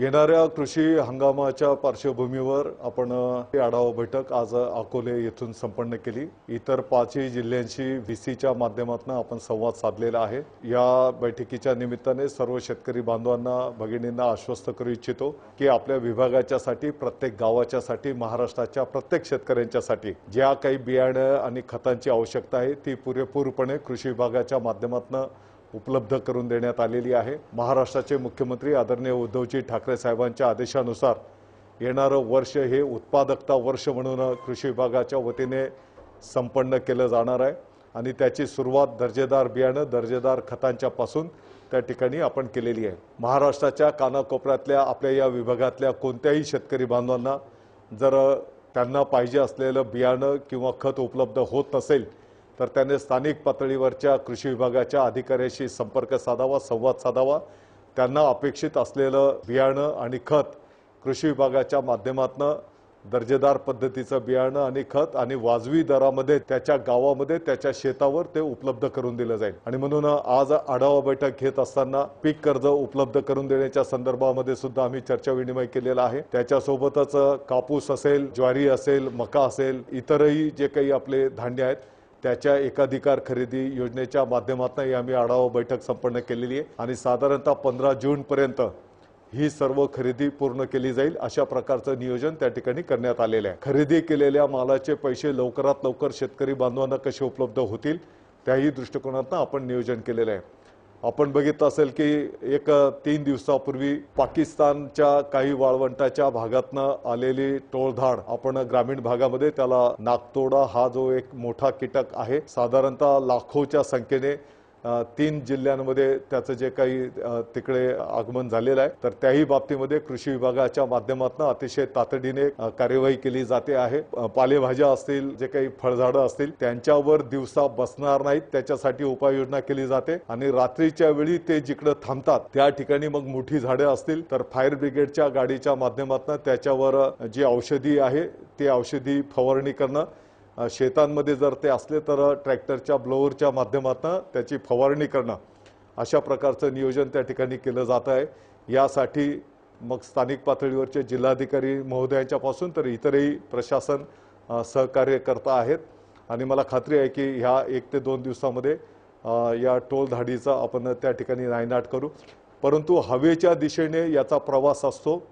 येणाऱ्या कृषी हंगामाच्या पार्श्वभूमीवर आपण आढावा बैठक आज अकोले येथून संपन्न केली इतर पाचही जिल्ह्यांशी सीच्या माध्यमातून आपण संवाद साधलेला आहे या बैठकीच्या निमित्ताने सर्व शेतकरी बांधवांना भगिनींना आश्वस्त करू इच्छितो की आपल्या विभागाच्यासाठी प्रत्येक गावाच्यासाठी महाराष्ट्राच्या प्रत्येक शेतकऱ्यांच्यासाठी ज्या काही बियाणं आणि खतांची आवश्यकता आहे ती पुरेपूरपणे कृषी विभागाच्या माध्यमातून उपलब्ध करून देण्यात आलेली आहे महाराष्ट्राचे मुख्यमंत्री आदरणीय उद्धवजी ठाकरे साहेबांच्या आदेशानुसार येणारं वर्ष हे उत्पादकता वर्ष म्हणून कृषी विभागाच्या वतीने संपन्न केलं जाणार आहे आणि त्याची सुरुवात दर्जेदार बियाणं दर्जेदार खतांच्या पासून त्या ठिकाणी आपण केलेली आहे महाराष्ट्राच्या कानाकोपऱ्यातल्या आपल्या या विभागातल्या कोणत्याही शेतकरी बांधवांना जर त्यांना पाहिजे असलेलं बियाणं किंवा खत उपलब्ध होत नसेल तर त्याने स्थानिक पातळीवरच्या कृषी विभागाच्या अधिकाऱ्याशी संपर्क साधावा संवाद साधावा त्यांना अपेक्षित असलेलं बियाणं आणि खत कृषी विभागाच्या माध्यमातून दर्जेदार पद्धतीचं बियाणं आणि खत आणि वाजवी दरामध्ये त्याच्या गावामध्ये त्याच्या शेतावर ते उपलब्ध करून दिलं जाईल आणि म्हणून आज आढावा बैठक घेत असताना पीक कर्ज उपलब्ध करून देण्याच्या संदर्भामध्ये सुद्धा आम्ही चर्चा विनिमय केलेला आहे त्याच्यासोबतच कापूस असेल ज्वारी असेल मका असेल इतरही जे काही आपले धान्य आहेत त्याच्या एकाधिकार खरेदी योजनेच्या माध्यमातून ही आम्ही आढावा बैठक संपन्न केलेली आहे आणि साधारणतः पंधरा जूनपर्यंत ही सर्व खरेदी पूर्ण केली जाईल अशा प्रकारचं नियोजन त्या ठिकाणी करण्यात आलेलं आहे खरेदी केलेल्या मालाचे पैसे लवकरात लवकर शेतकरी बांधवांना कसे उपलब्ध होतील त्याही दृष्टिकोनातून आपण नियोजन केलेलं आहे आपण बघितलं असेल की एक तीन दिवसापूर्वी पाकिस्तानच्या काही वाळवंटाच्या भागातनं आलेली टोळधाड आपण ग्रामीण भागामध्ये त्याला नागतोडा हा जो एक मोठा कीटक आहे साधारणतः लाखोच्या संख्येने तीन जिल्ह्यांमध्ये त्याचं जे काही तिकडे आगमन झालेलं आहे तर त्याही बाबतीमध्ये कृषी विभागाच्या माध्यमातून अतिशय तातडीने कार्यवाही केली जाते आहे पालेभाज्या असतील जे काही फळझाडं असतील त्यांच्यावर दिवसा बसणार नाहीत त्याच्यासाठी उपाययोजना केली जाते आणि रात्रीच्या वेळी ते जिकडे थांबतात त्या ठिकाणी मग मोठी झाडे असतील तर फायर ब्रिगेडच्या गाडीच्या माध्यमातून त्याच्यावर जी औषधी आहे ती औषधी फवारणी करणं शेतांमध्ये जर ते असले तर ट्रॅक्टरच्या ब्लोअरच्या माध्यमातून त्याची फवारणी करणं अशा प्रकारचं नियोजन त्या ठिकाणी केलं जात आहे यासाठी मग स्थानिक पातळीवरचे जिल्हाधिकारी महोदयांच्यापासून तर इतरही प्रशासन सहकार्य करता आहेत आणि मला खात्री आहे की ह्या एक ते दोन दिवसामध्ये या टोलधाडीचा आपण त्या ठिकाणी नायनाट करू परंतु हवेच्या दिशेने याचा प्रवास असतो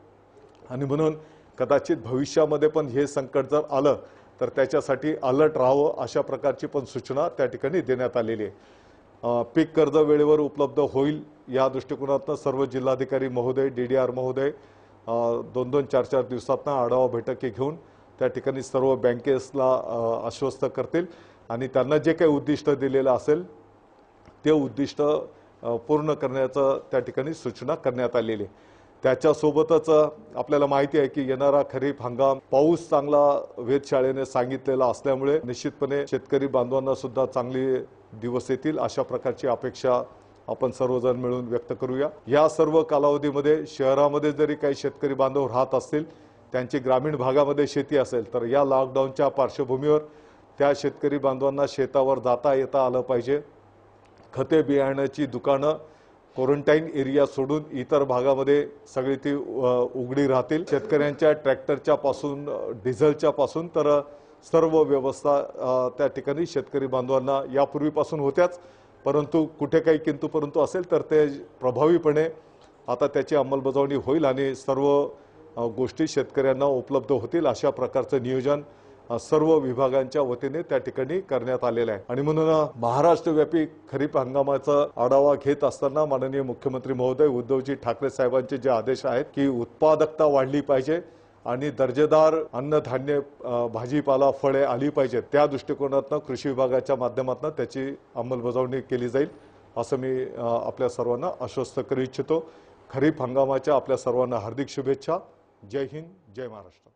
आणि म्हणून कदाचित भविष्यामध्ये पण हे संकट जर आलं तर त्याच्यासाठी अलर्ट राहावं अशा प्रकारची पण सूचना त्या ठिकाणी देण्यात आलेली आहे पीक कर्ज वेळेवर उपलब्ध होईल या दृष्टिकोनातनं सर्व जिल्हाधिकारी महोदय डी डी आर महोदय दोन दोन चार चार दिवसातनं आढावा बैठकी घेऊन त्या ठिकाणी सर्व बँकेसला आश्वस्त करतील आणि त्यांना जे काही उद्दिष्ट दिलेलं असेल ते उद्दिष्ट पूर्ण करण्याचं त्या ठिकाणी सूचना करण्यात आलेली आहे त्याच्यासोबतच आपल्याला माहिती आहे की येणारा खरीप हंगाम पाऊस चांगला वेधशाळेने सांगितलेला असल्यामुळे निश्चितपणे शेतकरी बांधवांना सुद्धा चांगली दिवस येतील अशा प्रकारची अपेक्षा आपण सर्वजण मिळून व्यक्त करूया या सर्व कालावधीमध्ये शहरामध्ये जरी काही शेतकरी बांधव राहत असतील त्यांची ग्रामीण भागामध्ये शेती असेल तर या लॉकडाऊनच्या पार्श्वभूमीवर त्या शेतकरी बांधवांना शेतावर जाता येता आलं पाहिजे खते बियाण्याची दुकानं क्वारंटाईन एरिया सोडून इतर भागामध्ये सगळी ती उघडी राहतील शेतकऱ्यांच्या ट्रॅक्टरच्या पासून डिझेलच्या पासून तर सर्व व्यवस्था त्या ठिकाणी शेतकरी बांधवांना यापूर्वीपासून होत्याच परंतु कुठे काही किंतू परंतु असेल तर ते प्रभावीपणे आता त्याची अंमलबजावणी होईल आणि सर्व गोष्टी शेतकऱ्यांना उपलब्ध होतील अशा प्रकारचं नियोजन सर्व विभागांच्या वतीने त्या ठिकाणी करण्यात आलेलं आहे आणि म्हणून महाराष्ट्रव्यापी खरीप हंगामाचा आढावा घेत असताना माननीय मुख्यमंत्री महोदय उद्धवजी ठाकरे साहेबांचे जे आदेश आहेत की उत्पादकता वाढली पाहिजे आणि दर्जेदार अन्नधान्य भाजीपाला फळे आली पाहिजेत त्या दृष्टिकोनातनं कृषी विभागाच्या माध्यमातून त्याची अंमलबजावणी केली जाईल असं मी आपल्या सर्वांना आश्वस्त करू इच्छितो खरीप हंगामाच्या आपल्या सर्वांना हार्दिक शुभेच्छा जय हिंद जय महाराष्ट्र